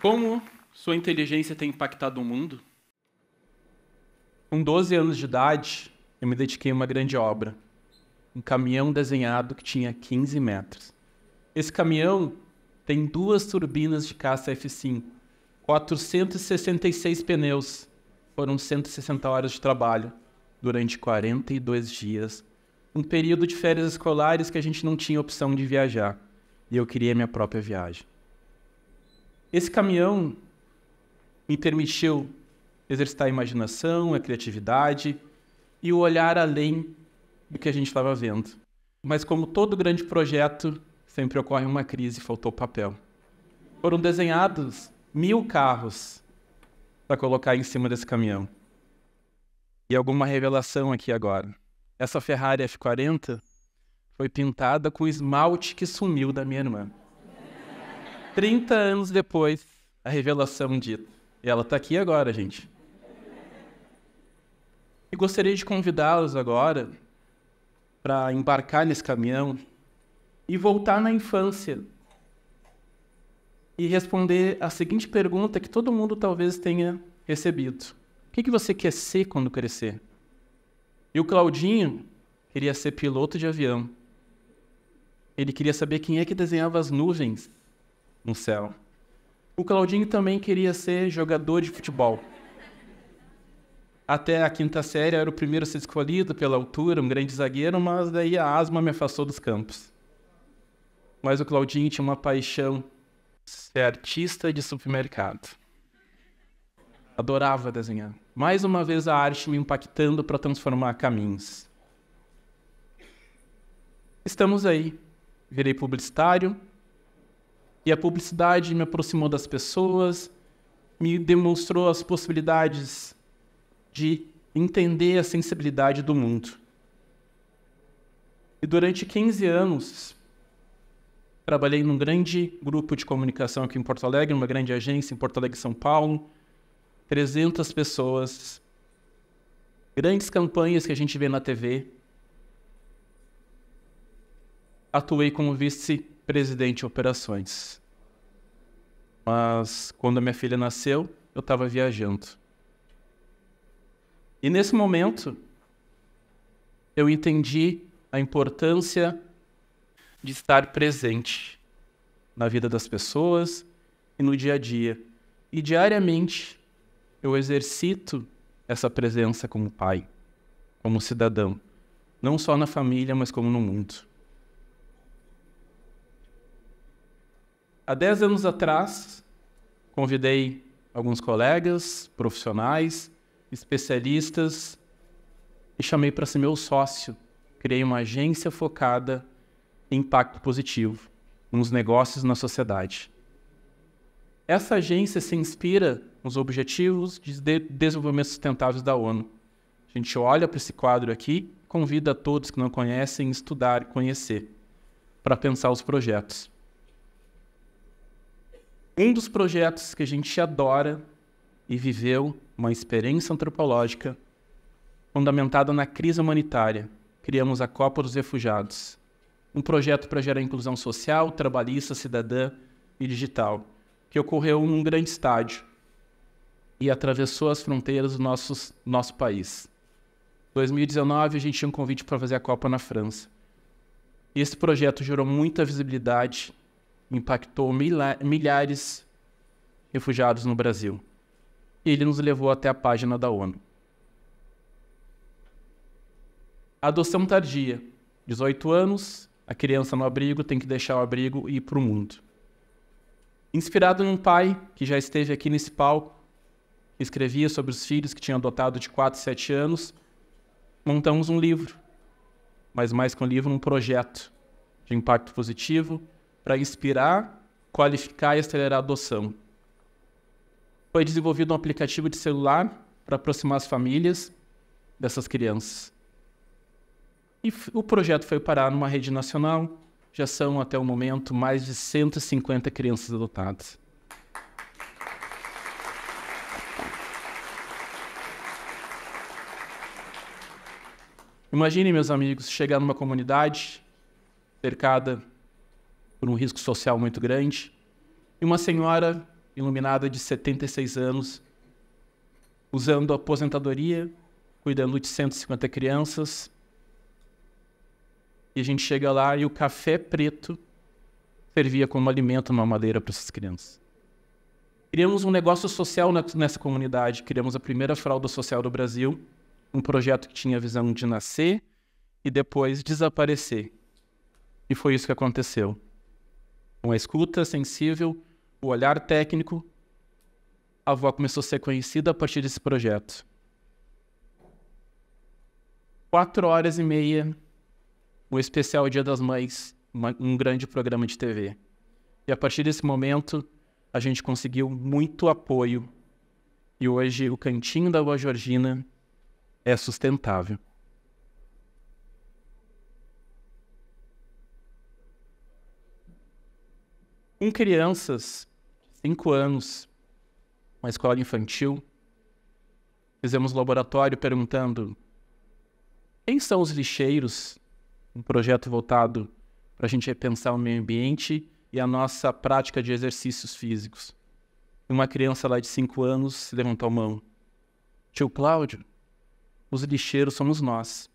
Como sua inteligência tem impactado o mundo? Com 12 anos de idade, eu me dediquei a uma grande obra. Um caminhão desenhado que tinha 15 metros. Esse caminhão tem duas turbinas de caça F5, 466 pneus. Foram 160 horas de trabalho durante 42 dias. Um período de férias escolares que a gente não tinha opção de viajar. E eu queria minha própria viagem. Esse caminhão me permitiu exercitar a imaginação, a criatividade e o olhar além do que a gente estava vendo. Mas como todo grande projeto, sempre ocorre uma crise, faltou papel. Foram desenhados mil carros para colocar em cima desse caminhão. E alguma revelação aqui agora. Essa Ferrari F40 foi pintada com esmalte que sumiu da minha irmã. 30 anos depois, a revelação dita. E ela está aqui agora, gente. E gostaria de convidá-los agora para embarcar nesse caminhão e voltar na infância e responder a seguinte pergunta que todo mundo talvez tenha recebido: O que, que você quer ser quando crescer? E o Claudinho queria ser piloto de avião. Ele queria saber quem é que desenhava as nuvens no céu. O Claudinho também queria ser jogador de futebol. Até a quinta série era o primeiro a ser escolhido pela altura, um grande zagueiro, mas daí a asma me afastou dos campos. Mas o Claudinho tinha uma paixão ser artista de supermercado. Adorava desenhar. Mais uma vez a arte me impactando para transformar caminhos. Estamos aí. Virei publicitário, e a publicidade me aproximou das pessoas, me demonstrou as possibilidades de entender a sensibilidade do mundo. E durante 15 anos, trabalhei num grande grupo de comunicação aqui em Porto Alegre, numa grande agência em Porto Alegre São Paulo. 300 pessoas, grandes campanhas que a gente vê na TV. Atuei como vice presidente operações. Mas quando a minha filha nasceu, eu estava viajando. E nesse momento, eu entendi a importância de estar presente na vida das pessoas e no dia a dia. E diariamente eu exercito essa presença como pai, como cidadão, não só na família, mas como no mundo. há 10 anos atrás, convidei alguns colegas, profissionais, especialistas e chamei para ser meu sócio. Criei uma agência focada em impacto positivo nos negócios na sociedade. Essa agência se inspira nos Objetivos de Desenvolvimento Sustentável da ONU. A gente olha para esse quadro aqui, convida a todos que não conhecem a estudar, conhecer, para pensar os projetos. Um dos projetos que a gente adora e viveu uma experiência antropológica fundamentada na crise humanitária. Criamos a Copa dos Refugiados, um projeto para gerar inclusão social, trabalhista, cidadã e digital, que ocorreu num grande estádio e atravessou as fronteiras do nosso país. Em 2019, a gente tinha um convite para fazer a Copa na França. Esse projeto gerou muita visibilidade impactou milhares de refugiados no Brasil. Ele nos levou até a página da ONU. Adoção tardia. 18 anos, a criança no abrigo tem que deixar o abrigo e ir para o mundo. Inspirado em um pai que já esteve aqui nesse palco, escrevia sobre os filhos que tinha adotado de 4 a 7 anos, montamos um livro, mas mais que um livro, um projeto de impacto positivo para inspirar, qualificar e acelerar a adoção. Foi desenvolvido um aplicativo de celular para aproximar as famílias dessas crianças. E o projeto foi parar numa rede nacional. Já são, até o momento, mais de 150 crianças adotadas. Imaginem, meus amigos, chegar numa comunidade cercada por um risco social muito grande, e uma senhora iluminada de 76 anos, usando a aposentadoria, cuidando de 150 crianças. E a gente chega lá e o café preto servia como alimento, uma madeira para essas crianças. Criamos um negócio social nessa comunidade, criamos a primeira fralda social do Brasil, um projeto que tinha a visão de nascer e depois desaparecer. E foi isso que aconteceu uma escuta sensível, o olhar técnico, a avó começou a ser conhecida a partir desse projeto. Quatro horas e meia, o especial Dia das Mães, uma, um grande programa de TV. E a partir desse momento, a gente conseguiu muito apoio. E hoje o cantinho da avó Georgina é sustentável. com crianças, 5 anos, uma escola infantil. Fizemos laboratório perguntando quem são os lixeiros, um projeto voltado para a gente repensar o meio ambiente e a nossa prática de exercícios físicos. Uma criança lá de 5 anos levantou a mão. Tio Cláudio, os lixeiros somos nós.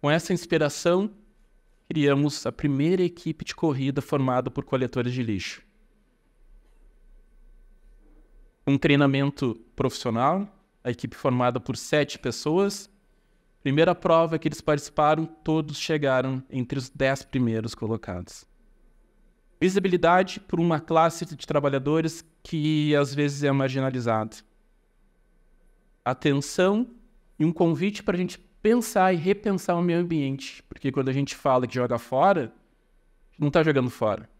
Com essa inspiração, criamos a primeira equipe de corrida formada por coletores de lixo. Um treinamento profissional, a equipe formada por sete pessoas. Primeira prova que eles participaram, todos chegaram entre os dez primeiros colocados. Visibilidade por uma classe de trabalhadores que às vezes é marginalizada. Atenção e um convite para a gente pensar e repensar o meio ambiente. Porque quando a gente fala que joga fora, não está jogando fora.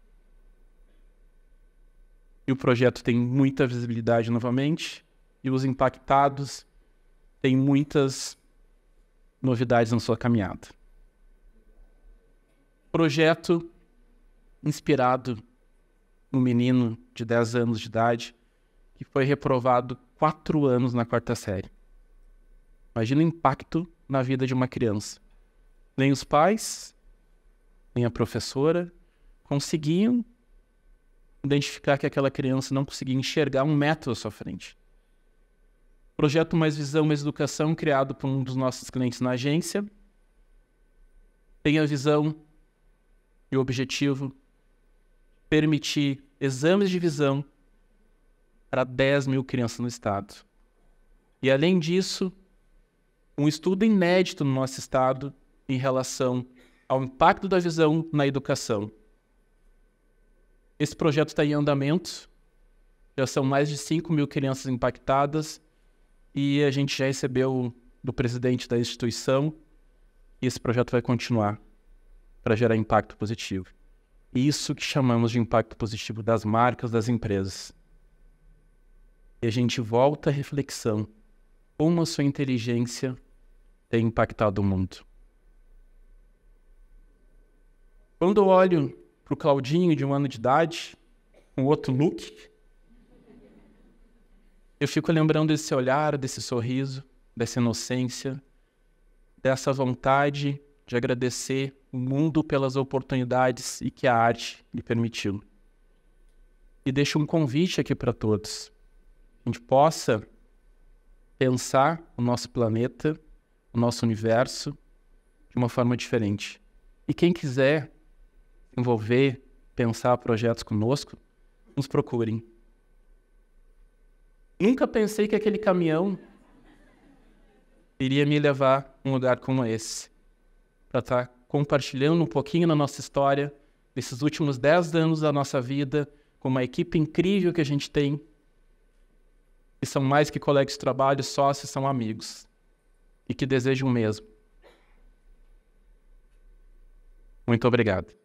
E o projeto tem muita visibilidade novamente, e os impactados têm muitas novidades na sua caminhada. Projeto inspirado no menino de 10 anos de idade que foi reprovado quatro anos na quarta série. Imagina o impacto na vida de uma criança. Nem os pais, nem a professora conseguiam identificar que aquela criança não conseguia enxergar um metro à sua frente. O projeto Mais Visão Mais Educação, criado por um dos nossos clientes na agência, tem a visão e o objetivo de permitir exames de visão para 10 mil crianças no estado. E além disso, um estudo inédito no nosso estado em relação ao impacto da visão na educação. Esse projeto está em andamento, já são mais de 5 mil crianças impactadas e a gente já recebeu do presidente da instituição e esse projeto vai continuar para gerar impacto positivo. Isso que chamamos de impacto positivo das marcas, das empresas. E a gente volta à reflexão. Como a sua inteligência tem impactado o mundo. Quando eu olho para o Claudinho de um ano de idade, um outro look, eu fico lembrando desse olhar, desse sorriso, dessa inocência, dessa vontade de agradecer o mundo pelas oportunidades e que a arte lhe permitiu. E deixo um convite aqui para todos. A gente possa pensar o nosso planeta o nosso universo de uma forma diferente. E quem quiser envolver, pensar projetos conosco, nos procurem. Nunca pensei que aquele caminhão iria me levar a um lugar como esse, para estar tá compartilhando um pouquinho da nossa história, desses últimos dez anos da nossa vida, com uma equipe incrível que a gente tem, que são mais que colegas de trabalho, sócios, são amigos e que desejam o mesmo. Muito obrigado.